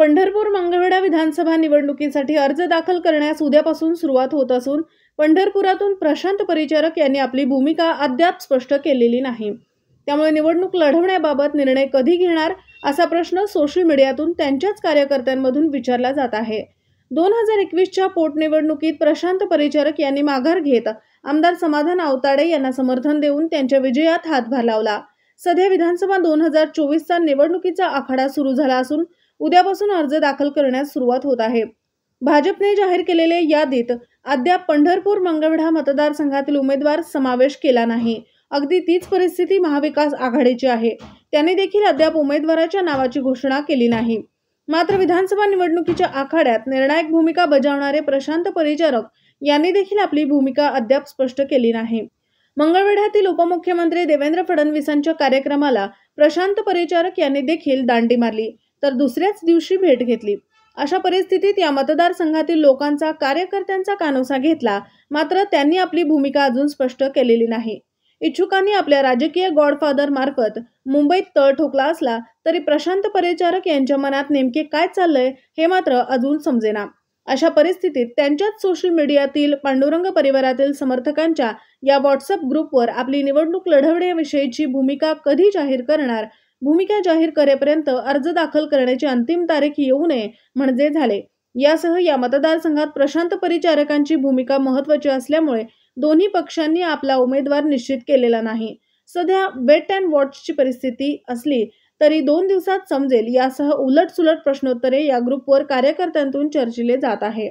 पंढरपूर मंगळवेढा विधानसभा निवडणुकीसाठी अर्ज दाखल करण्यास उद्यापासून सुरुवात होत असून पंढरपुरातून प्रशांत परिचारक यांनी आपली भूमिका अद्याप स्पष्ट केलेली नाही त्यामुळे निवडणूक लढवण्याबाबत निर्णय कधी घेणार असा प्रश्न सोशल मीडियातून त्यांच्याच कार्यकर्त्यांमधून विचारला जात आहे दोन हजार एकवीसच्या पोटनिवडणुकीत प्रशांत परिचारक यांनी माघार घेत आमदार समाधान आवताडे यांना समर्थन देऊन त्यांच्या विजयात हातभार लावला सध्या विधानसभा दोन हजार चोवीसचा निवडणुकीचा आखाडा सुरू झाला असून उद्यापासून अर्ज दाखल करण्यास सुरुवात होत आहे भाजपने जाहीर केलेल्या यादीत अद्याप पंढरपूर मंगळवेढा मतदारसंघातील उमेदवार समावेश केला नाही अगदी तीच परिस्थिती महाविकास आघाडीची आहे त्याने देखील अद्याप उमेदवाराच्या नावाची घोषणा केली नाही मात्र विधानसभा निवडणुकीच्या आखाड्यात निर्णायक भूमिका बजावणारे प्रशांत परिचारक यांनी देखील आपली भूमिका अद्याप स्पष्ट केली नाही मंगळवेढ्यातील उपमुख्यमंत्री देवेंद्र फडणवीसांच्या कार्यक्रमाला प्रशांत परिचारक यांनी देखील दांडी मारली तर दुसऱ्याच दिवशी भेट घेतली अशा परिस्थितीत या मतदारसंघातील लोकांचा कार्यकर्त्यांचा कानोसा घेतला मात्र त्यांनी आपली भूमिका अजून स्पष्ट केलेली नाही इच्छुकांनी आपल्या राजकीय गॉडफादर मार्फत मुंबईत तळ ठोकला असला तरी प्रशांत परिचारक यांच्या मनात नेमके काय चाललंय हे मात्र अजून समजेना अशा परिस्थितीत त्यांच्याच सोशल मीडियातील पांडुरंग परिवारातील समर्थकांच्या या व्हॉट्सअप ग्रुपवर आपली निवडणूक लढवण्याविषयीची भूमिका कधी जाहीर करणार भूमिका जाहीर करेपर्यंत अर्ज दाखल करण्याची अंतिम तारीख येऊ नये म्हणजे झाले यासह या मतदारसंघात प्रशांत परिचारकांची भूमिका महत्वाची असल्यामुळे दोन्ही पक्षांनी आपला उमेदवार निश्चित केलेला नाही सध्या वेट अँड वॉचची परिस्थिती असली तरी दोन दिवसात समजेल यासह उलटसुलट प्रश्नोत्तरे या ग्रुपवर कार्यकर्त्यांतून चर्चिले जात आहे